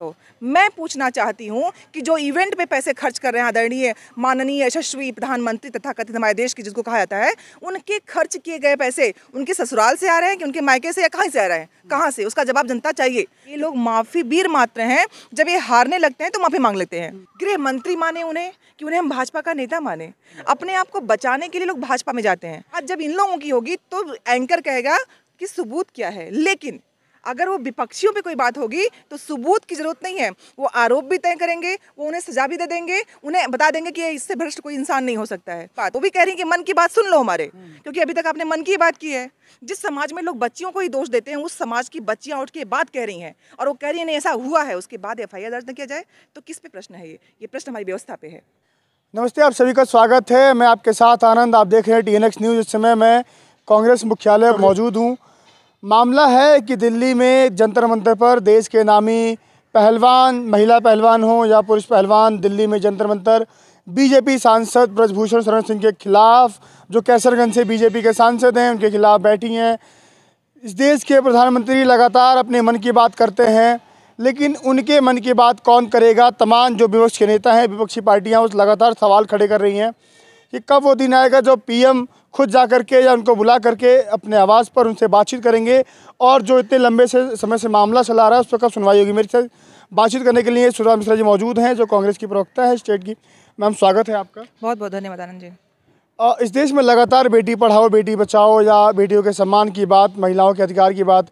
तो मैं पूछना चाहती हूँ कि जो इवेंट पे पैसे खर्च कर रहे हैं आदरणीय माननीय यशस्वी प्रधानमंत्री तथा कथित हमारे देश के जिसको कहा जाता है उनके खर्च किए गए पैसे उनके ससुराल से आ रहे हैं कि उनके मायके से या कहाँ से आ रहे हैं कहाँ से उसका जवाब जनता चाहिए ये लोग माफी वीर मात्र हैं जब ये हारने लगते हैं तो माफी मांग लेते हैं गृह मंत्री माने उन्हें कि उन्हें हम भाजपा का नेता माने अपने आप को बचाने के लिए लोग भाजपा में जाते हैं आज जब इन लोगों की होगी तो एंकर कहेगा कि सबूत क्या है लेकिन अगर वो विपक्षियों पे कोई बात होगी तो सबूत की ज़रूरत नहीं है वो आरोप भी तय करेंगे वो उन्हें सजा भी दे देंगे उन्हें बता देंगे कि इससे भ्रष्ट कोई इंसान नहीं हो सकता है बात वो भी कह रही है कि मन की बात सुन लो हमारे हम्म। क्योंकि अभी तक आपने मन की बात की है जिस समाज में लोग बच्चियों को ही दोष देते हैं उस समाज की बच्चियां उठ के बात कह रही हैं और वो कह रही नहीं ऐसा हुआ है उसके बाद एफ दर्ज न किया जाए तो किस पे प्रश्न है ये ये प्रश्न हमारी व्यवस्था पे है नमस्ते आप सभी का स्वागत है मैं आपके साथ आनंद आप देख रहे हैं टी न्यूज़ इस समय मैं कांग्रेस मुख्यालय मौजूद हूँ मामला है कि दिल्ली में जंतर मंतर पर देश के नामी पहलवान महिला पहलवान हो या पुरुष पहलवान दिल्ली में जंतर मंतर बीजेपी सांसद ब्रजभूषण शरण सिंह के खिलाफ जो कैसरगंज से बीजेपी के सांसद हैं उनके खिलाफ बैठी हैं इस देश के प्रधानमंत्री लगातार अपने मन की बात करते हैं लेकिन उनके मन की बात कौन करेगा तमाम जो विपक्ष के नेता हैं विपक्षी पार्टियां उस लगातार सवाल खड़े कर रही हैं कि कब वो दिन आएगा जब पीएम खुद जा कर के या उनको बुला करके अपने आवाज़ पर उनसे बातचीत करेंगे और जो इतने लंबे से समय से मामला चला रहा है उस पर कब सुनवाई होगी मेरे साथ बातचीत करने के लिए सुरा मिश्रा जी मौजूद हैं जो कांग्रेस की प्रवक्ता है स्टेट की मैम स्वागत है आपका बहुत बहुत धन्यवाद आनंद जी इस देश में लगातार बेटी पढ़ाओ बेटी बचाओ या बेटियों के सम्मान की बात महिलाओं के अधिकार की बात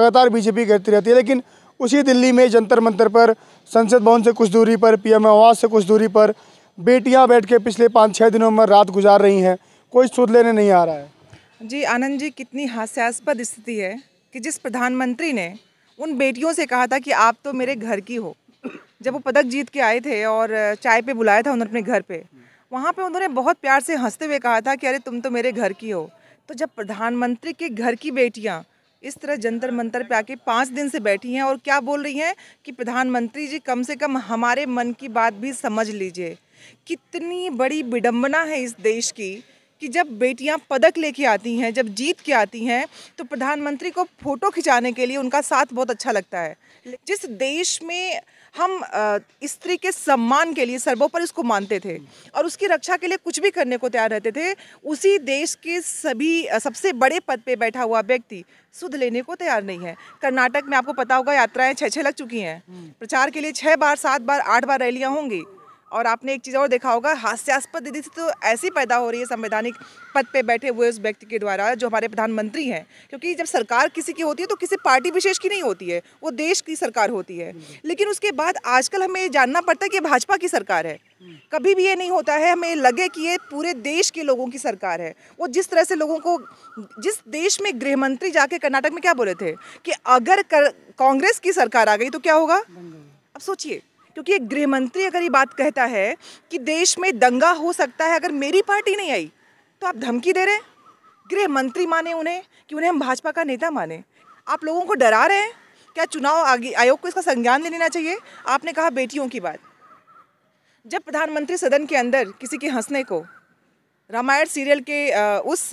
लगातार बीजेपी करती रहती है लेकिन उसी दिल्ली में जंतर मंतर पर संसद भवन से कुछ दूरी पर पीएम आवास से कुछ दूरी पर बेटियां बैठ के पिछले पाँच छः दिनों में रात गुजार रही हैं कोई सुध लेने नहीं आ रहा है जी आनंद जी कितनी हास्यास्पद स्थिति है कि जिस प्रधानमंत्री ने उन बेटियों से कहा था कि आप तो मेरे घर की हो जब वो पदक जीत के आए थे और चाय पे बुलाया था उन्होंने अपने घर पे वहाँ पे उन्होंने बहुत प्यार से हंसते हुए कहा था कि अरे तुम तो मेरे घर की हो तो जब प्रधानमंत्री के घर की बेटियाँ इस तरह जंतर मंतर पे आके पाँच दिन से बैठी हैं और क्या बोल रही हैं कि प्रधानमंत्री जी कम से कम हमारे मन की बात भी समझ लीजिए कितनी बड़ी विडम्बना है इस देश की कि जब बेटियां पदक लेके आती हैं जब जीत के आती हैं तो प्रधानमंत्री को फ़ोटो खिंचाने के लिए उनका साथ बहुत अच्छा लगता है जिस देश में हम स्त्री के सम्मान के लिए सर्वोपरि उसको मानते थे और उसकी रक्षा के लिए कुछ भी करने को तैयार रहते थे उसी देश के सभी सबसे बड़े पद पे बैठा हुआ व्यक्ति सुध लेने को तैयार नहीं है कर्नाटक में आपको पता होगा यात्राएं छः छः लग चुकी हैं प्रचार के लिए छः बार सात बार आठ बार रैलियाँ होंगी और आपने एक चीज़ और देखा होगा हास्यास्पद दीदी से तो ऐसी पैदा हो रही है संवैधानिक पद पे बैठे हुए उस व्यक्ति के द्वारा जो हमारे प्रधानमंत्री हैं क्योंकि जब सरकार किसी की होती है तो किसी पार्टी विशेष की नहीं होती है वो देश की सरकार होती है लेकिन उसके बाद आजकल हमें ये जानना पड़ता है कि भाजपा की सरकार है कभी भी ये नहीं होता है हमें लगे कि ये पूरे देश के लोगों की सरकार है वो जिस तरह से लोगों को जिस देश में गृह मंत्री जाके कर्नाटक में क्या बोले थे कि अगर कांग्रेस की सरकार आ गई तो क्या होगा अब सोचिए क्योंकि एक गृह मंत्री अगर ये बात कहता है कि देश में दंगा हो सकता है अगर मेरी पार्टी नहीं आई तो आप धमकी दे रहे हैं गृह मंत्री माने उन्हें कि उन्हें हम भाजपा का नेता माने आप लोगों को डरा रहे हैं क्या चुनाव आयोग को इसका संज्ञान ले लेना चाहिए आपने कहा बेटियों की बात जब प्रधानमंत्री सदन के अंदर किसी के हंसने को रामायण सीरियल के उस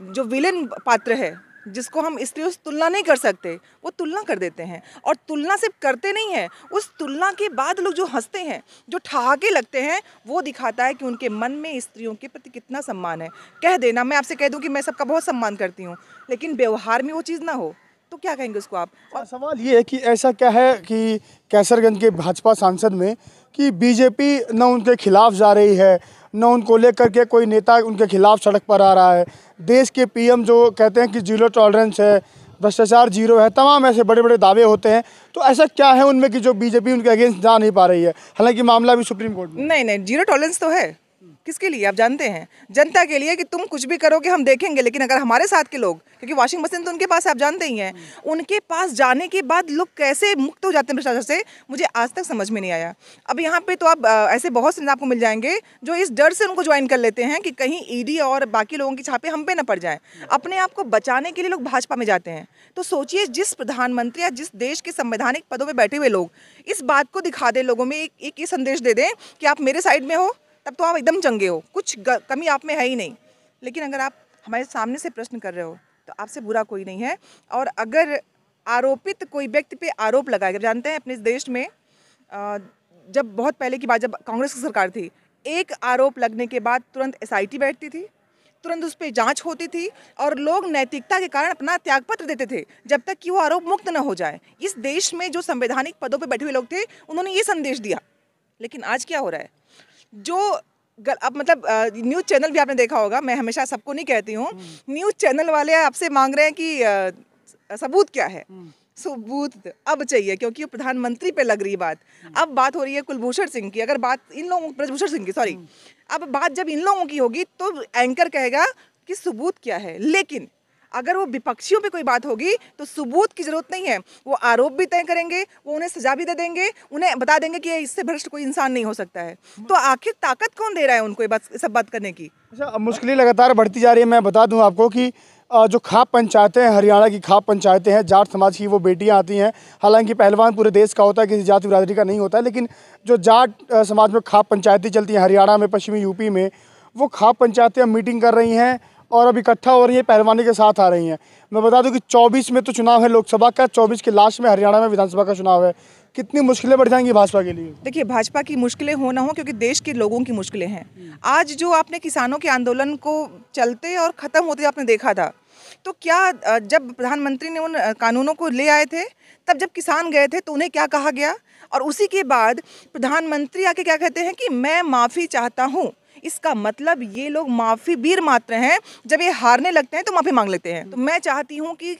जो विलेन पात्र है जिसको हम स्त्री उस तुलना नहीं कर सकते वो तुलना कर देते हैं और तुलना सिर्फ करते नहीं हैं उस तुलना के बाद लोग जो हंसते हैं जो ठहाके लगते हैं वो दिखाता है कि उनके मन में स्त्रियों के प्रति कितना सम्मान है कह देना मैं आपसे कह दूँ कि मैं सबका बहुत सम्मान करती हूँ लेकिन व्यवहार में वो चीज़ ना हो तो क्या कहेंगे उसको आप और अच्छा, सवाल ये है कि ऐसा क्या है कि कैसरगंज के भाजपा सांसद में कि बीजेपी न उनके खिलाफ जा रही है न उनको लेकर के कोई नेता उनके खिलाफ सड़क पर आ रहा है देश के पीएम जो कहते हैं कि जीरो टॉलरेंस है भ्रष्टाचार जीरो है तमाम ऐसे बड़े बड़े दावे होते हैं तो ऐसा क्या है उनमें कि जो बीजेपी उनके अगेंस्ट जा नहीं पा रही है हालांकि मामला भी सुप्रीम कोर्ट में नहीं नहीं जीरो टॉलरेंस तो है किसके लिए आप जानते हैं जनता के लिए कि तुम कुछ भी करोगे हम देखेंगे लेकिन अगर हमारे साथ के लोग क्योंकि वॉशिंग मशीन तो उनके पास आप जानते ही हैं उनके पास जाने के बाद लोग कैसे मुक्त हो जाते हैं भ्रष्टाचार से मुझे आज तक समझ में नहीं आया अब यहाँ पे तो आप ऐसे बहुत से आपको मिल जाएंगे जो इस डर से उनको ज्वाइन कर लेते हैं कि कहीं ईडी e और बाकी लोगों की छापे हम पे ना पड़ जाए अपने आप को बचाने के लिए लोग भाजपा में जाते हैं तो सोचिए जिस प्रधानमंत्री या जिस देश के संवैधानिक पदों पर बैठे हुए लोग इस बात को दिखा दें लोगों में एक ये संदेश दे दें कि आप मेरे साइड में हो तब तो आप एकदम चंगे हो कुछ कमी आप में है ही नहीं लेकिन अगर आप हमारे सामने से प्रश्न कर रहे हो तो आपसे बुरा कोई नहीं है और अगर आरोपित कोई व्यक्ति पे आरोप लगाए लगाया जानते हैं अपने देश में जब बहुत पहले की बात जब कांग्रेस की सरकार थी एक आरोप लगने के बाद तुरंत एस बैठती थी तुरंत उस पर जाँच होती थी और लोग नैतिकता के कारण अपना त्यागपत्र देते थे जब तक कि वो आरोप मुक्त न हो जाए इस देश में जो संवैधानिक पदों पर बैठे हुए लोग थे उन्होंने ये संदेश दिया लेकिन आज क्या हो रहा है जो अब मतलब न्यूज़ चैनल भी आपने देखा होगा मैं हमेशा सबको नहीं कहती हूँ न्यूज़ हम्म। चैनल वाले आपसे मांग रहे हैं कि सबूत क्या है हम्म। सबूत अब चाहिए क्योंकि प्रधानमंत्री पे लग रही बात हम्म। अब बात हो रही है कुलभूषण सिंह की अगर बात इन लोगों ब्रजभूषण सिंह की सॉरी अब बात जब इन लोगों की होगी तो एंकर कहेगा कि सबूत क्या है लेकिन अगर वो विपक्षियों पे कोई बात होगी तो सबूत की ज़रूरत नहीं है वो आरोप भी तय करेंगे वो उन्हें सजा भी दे देंगे उन्हें बता देंगे कि इससे भ्रष्ट कोई इंसान नहीं हो सकता है तो आखिर ताकत कौन दे रहा है उनको सब बात करने की अच्छा मुश्किलें लगातार बढ़ती जा रही है मैं बता दूँ आपको कि जो खाप पंचायतें हैं हरियाणा की खाप पंचायतें हैं जाट समाज की वो बेटियां आती हैं हालांकि पहलवान पूरे देश का होता है किसी जाति बिरादरी का नहीं होता है लेकिन जो जाट समाज में खाप पंचायतें चलती हैं हरियाणा में पश्चिमी यूपी में वो खाप पंचायतें मीटिंग कर रही हैं और अब इकट्ठा हो रही है पहलवानी के साथ आ रही हैं मैं बता दूं कि 24 में तो चुनाव है लोकसभा का 24 के लास्ट में हरियाणा में विधानसभा का चुनाव है कितनी मुश्किलें बढ़ जाएंगी भाजपा के लिए देखिए भाजपा की मुश्किलें हो ना हो क्योंकि देश के लोगों की मुश्किलें हैं आज जो आपने किसानों के आंदोलन को चलते और ख़त्म होते आपने देखा था तो क्या जब प्रधानमंत्री ने उन कानूनों को ले आए थे तब जब किसान गए थे तो उन्हें क्या कहा गया और उसी के बाद प्रधानमंत्री आके क्या कहते हैं कि मैं माफ़ी चाहता हूँ इसका मतलब ये लोग माफ़ी वीर मात्र हैं जब ये हारने लगते हैं तो माफ़ी मांग लेते हैं तो मैं चाहती हूँ कि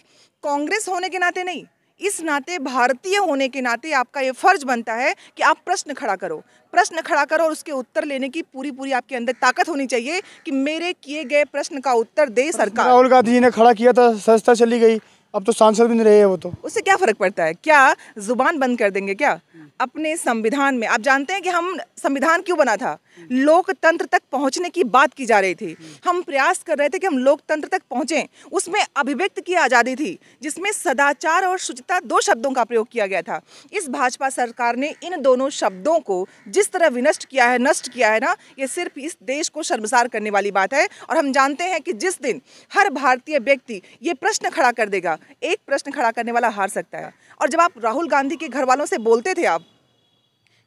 कांग्रेस होने के नाते नहीं इस नाते भारतीय होने के नाते आपका ये फर्ज बनता है कि आप प्रश्न खड़ा करो प्रश्न खड़ा करो और उसके उत्तर लेने की पूरी पूरी आपके अंदर ताकत होनी चाहिए कि मेरे किए गए प्रश्न का उत्तर दे सरकार राहुल गांधी जी ने खड़ा किया था संस्था चली गई अब तो सांसद भी नहीं रहे वो तो उससे क्या फर्क पड़ता है क्या जुबान बंद कर देंगे क्या अपने संविधान में आप जानते हैं कि हम संविधान क्यों बना था लोकतंत्र तक पहुंचने की बात की जा रही थी हम प्रयास कर रहे थे कि हम लोकतंत्र तक पहुंचे उसमें अभिव्यक्त की आज़ादी थी जिसमें सदाचार और शुचिता दो शब्दों का प्रयोग किया गया था इस भाजपा सरकार ने इन दोनों शब्दों को जिस तरह विनष्ट किया है नष्ट किया है ना ये सिर्फ इस देश को शर्मसार करने वाली बात है और हम जानते हैं कि जिस दिन हर भारतीय व्यक्ति ये प्रश्न खड़ा कर देगा एक प्रश्न खड़ा करने वाला हार सकता है और जब आप राहुल गांधी के घर वालों से बोलते थे आप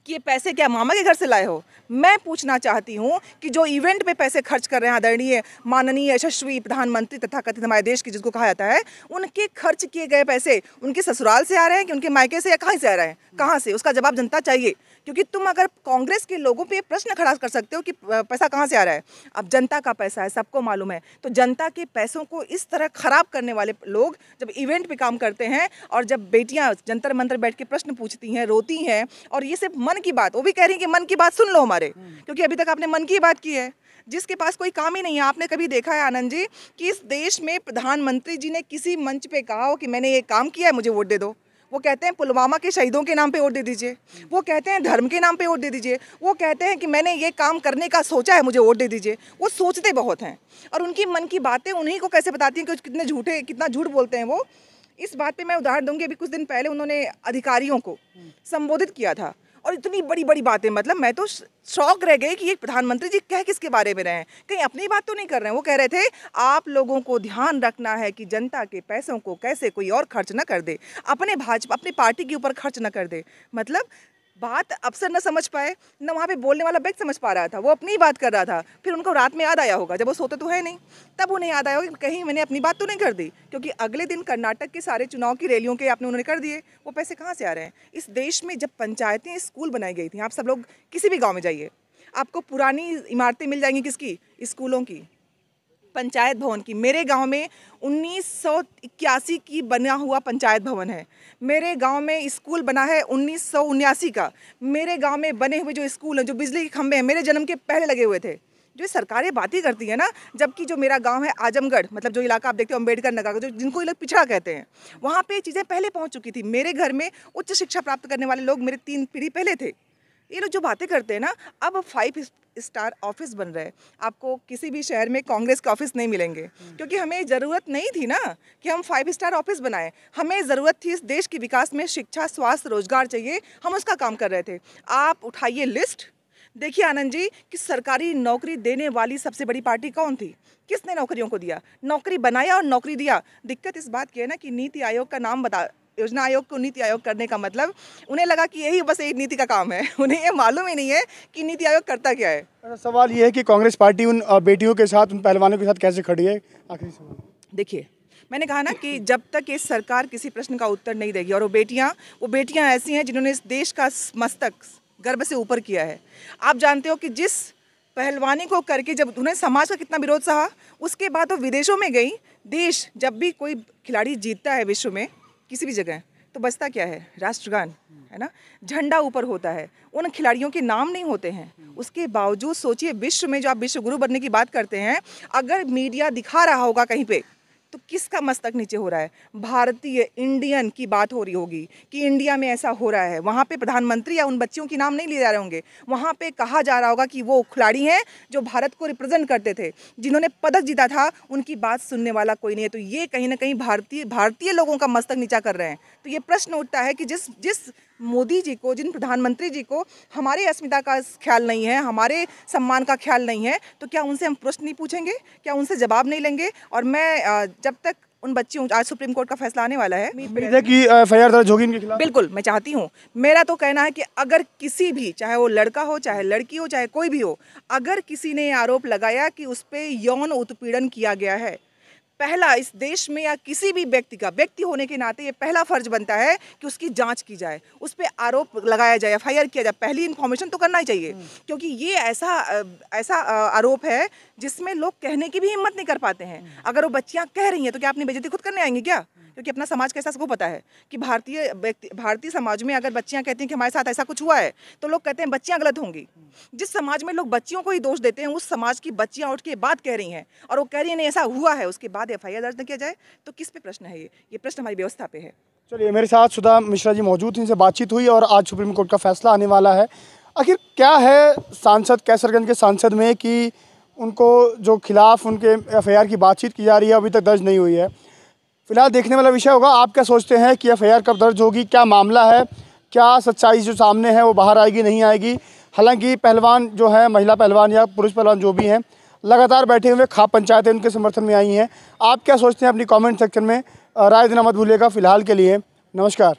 कि ये पैसे क्या मामा के घर से लाए हो मैं पूछना चाहती हूँ कि जो इवेंट पे पैसे खर्च कर रहे हैं आदरणीय माननीय यशस्वी प्रधानमंत्री तथा कथित हमारे देश की जिसको कहा जाता है उनके खर्च किए गए पैसे उनके ससुराल से आ रहे हैं कि उनके मायके से या कहाँ से आ रहे हैं कहाँ से उसका जवाब जनता चाहिए क्योंकि तुम अगर कांग्रेस के लोगों पे प्रश्न खड़ा कर सकते हो कि पैसा कहाँ से आ रहा है अब जनता का पैसा है सबको मालूम है तो जनता के पैसों को इस तरह खराब करने वाले लोग जब इवेंट पे काम करते हैं और जब बेटियाँ जंतर मंत्र बैठ के प्रश्न पूछती हैं रोती हैं और ये सिर्फ मन की बात वो भी कह रही कि मन की बात सुन लो हमारे क्योंकि अभी तक आपने मन की बात की है जिसके पास कोई काम ही नहीं है आपने कभी देखा है आनंद जी कि इस देश में प्रधानमंत्री जी ने किसी मंच पे कहा हो कि मैंने ये काम किया है मुझे वोट दे दो वो कहते हैं पुलवामा के शहीदों के नाम पे वोट दे दीजिए वो कहते हैं धर्म के नाम पे वोट दे दीजिए वो कहते हैं कि मैंने ये काम करने का सोचा है मुझे वोट दे दीजिए वो सोचते बहुत हैं और उनकी मन की बातें उन्हीं को कैसे बताती हैं कि कितने झूठे कितना झूठ बोलते हैं वो इस बात पे मैं उदाहरण दूंगी अभी कुछ दिन पहले उन्होंने अधिकारियों को संबोधित किया था और इतनी बड़ी बड़ी बातें मतलब मैं तो शौक रह गई कि ये प्रधानमंत्री जी कह किसके बारे में रहे हैं कहीं अपनी बात तो नहीं कर रहे हैं वो कह रहे थे आप लोगों को ध्यान रखना है कि जनता के पैसों को कैसे कोई और खर्च ना कर दे अपने भाजपा अपनी पार्टी के ऊपर खर्च ना कर दे मतलब बात अफसर ना समझ पाए ना वहाँ पे बोलने वाला व्यक्ति समझ पा रहा था वो अपनी ही बात कर रहा था फिर उनको रात में याद आया होगा जब वो सोते तो है नहीं तब उन्हें याद आया होगा कि कहीं मैंने अपनी बात तो नहीं कर दी क्योंकि अगले दिन कर्नाटक के सारे चुनाव की रैलियों के आपने उन्होंने कर दिए वो पैसे कहाँ से आ रहे हैं इस देश में जब पंचायतें स्कूल बनाई गई थी आप सब लोग किसी भी गाँव में जाइए आपको पुरानी इमारतें मिल जाएंगी किसकी स्कूलों की पंचायत भवन की मेरे गांव में उन्नीस की बना हुआ पंचायत भवन है मेरे गांव में स्कूल बना है उन्नीस का मेरे गांव में बने हुए जो स्कूल हैं जो बिजली के खंभे हैं मेरे जन्म के पहले लगे हुए थे जो सरकारें बात ही करती है ना जबकि जो मेरा गांव है आजमगढ़ मतलब जो इलाका आप देखते हो अम्बेडकर नगर का जो जिनको ये लोग पिछड़ा कहते हैं वहाँ पे चीज़ें पहले पहुँच चुकी थी मेरे घर में उच्च शिक्षा प्राप्त करने वाले लोग मेरे तीन पीढ़ी पहले थे ये लोग जो बातें करते हैं ना अब फाइव स्टार ऑफिस बन रहे हैं आपको किसी भी शहर में कांग्रेस के ऑफिस नहीं मिलेंगे हम्म। क्योंकि हमें ज़रूरत नहीं थी ना कि हम फाइव स्टार ऑफिस बनाएं हमें ज़रूरत थी इस देश के विकास में शिक्षा स्वास्थ्य रोजगार चाहिए हम उसका काम कर रहे थे आप उठाइए लिस्ट देखिए आनंद जी कि सरकारी नौकरी देने वाली सबसे बड़ी पार्टी कौन थी किसने नौकरियों को दिया नौकरी बनाया और नौकरी दिया दिक्कत इस बात की है ना कि नीति आयोग का नाम बता योजना आयोग को नीति आयोग करने का मतलब उन्हें लगा कि यही बस एक नीति का काम है उन्हें ये मालूम ही नहीं है कि नीति आयोग करता क्या है सवाल ये है कि कांग्रेस पार्टी उन बेटियों के साथ उन पहलवानों के साथ कैसे खड़ी है आखिरी सवाल देखिए मैंने कहा ना कि जब तक ये सरकार किसी प्रश्न का उत्तर नहीं देगी और वो बेटियाँ वो बेटियाँ ऐसी हैं जिन्होंने इस देश का मस्तक गर्भ से ऊपर किया है आप जानते हो कि जिस पहलवानी को करके जब उन्हें समाज का कितना विरोध सहा उसके बाद वो विदेशों में गई देश जब भी कोई खिलाड़ी जीतता है विश्व में किसी भी जगह तो बचता क्या है राष्ट्रगान है ना झंडा ऊपर होता है उन खिलाड़ियों के नाम नहीं होते हैं उसके बावजूद सोचिए विश्व में जो आप विश्व गुरु बनने की बात करते हैं अगर मीडिया दिखा रहा होगा कहीं पे तो किसका मस्तक नीचे हो रहा है भारतीय इंडियन की बात हो रही होगी कि इंडिया में ऐसा हो रहा है वहाँ पे प्रधानमंत्री या उन बच्चियों के नाम नहीं लिए जा रहे होंगे वहाँ पे कहा जा रहा होगा कि वो खिलाड़ी हैं जो भारत को रिप्रेजेंट करते थे जिन्होंने पदक जीता था उनकी बात सुनने वाला कोई नहीं है तो ये कहीं ना कहीं भारतीय भारतीय लोगों का मस्तक नीचा कर रहे हैं तो ये प्रश्न उठता है कि जिस जिस मोदी जी को जिन प्रधानमंत्री जी को हमारे अस्मिता का ख्याल नहीं है हमारे सम्मान का ख्याल नहीं है तो क्या उनसे हम प्रश्न नहीं पूछेंगे क्या उनसे जवाब नहीं लेंगे और मैं जब तक उन बच्चियों आज सुप्रीम कोर्ट का फैसला आने वाला है कि दर्ज होगी इनके खिलाफ बिल्कुल मैं चाहती हूँ मेरा तो कहना है कि अगर किसी भी चाहे वो लड़का हो चाहे लड़की हो चाहे कोई भी हो अगर किसी ने आरोप लगाया कि उस पर यौन उत्पीड़न किया गया है पहला इस देश में या किसी भी व्यक्ति का व्यक्ति होने के नाते ये पहला फर्ज बनता है कि उसकी जांच की जाए उस पर आरोप लगाया जाए एफ किया जाए पहली इन्फॉर्मेशन तो करना ही चाहिए हम्म। क्योंकि ये ऐसा ऐसा आरोप है जिसमें लोग कहने की भी हिम्मत नहीं कर पाते हैं अगर वो बच्चियाँ कह रही हैं तो क्या अपनी बेजती खुद करने आएंगे क्या क्योंकि अपना समाज कैसा सबको पता है कि भारतीय व्यक्ति भारतीय समाज में अगर बच्चियाँ कहती हैं कि हमारे साथ ऐसा कुछ हुआ है तो लोग कहते हैं बच्चियाँ गलत होंगी जिस समाज में लोग बच्चियों को ही दोष देते हैं उस समाज की बच्चियाँ उठ के बात कह रही हैं और वो कह रही हैं नहीं ऐसा हुआ है उसके बाद एफ आई दर्ज न किया जाए तो किस पे प्रश्न है ये ये प्रश्न हमारी व्यवस्था पे है चलिए मेरे साथ सुधा मिश्रा जी मौजूद इनसे बातचीत हुई और आज सुप्रीम कोर्ट का फैसला आने वाला है आखिर क्या है सांसद कैसरगंज के सांसद में कि उनको जो खिलाफ उनके एफ की बातचीत की जा रही है अभी तक दर्ज नहीं हुई है फिलहाल देखने वाला विषय होगा आप क्या सोचते हैं कि एफ कब दर्ज होगी क्या मामला है क्या सच्चाई जो सामने है वो बाहर आएगी नहीं आएगी हालांकि पहलवान जो है महिला पहलवान या पुरुष पहलवान जो भी हैं लगातार बैठे हुए खाप पंचायतें उनके समर्थन में आई हैं आप क्या सोचते हैं अपनी कमेंट सेक्शन में राय देना मत भूलिएगा फिलहाल के लिए नमस्कार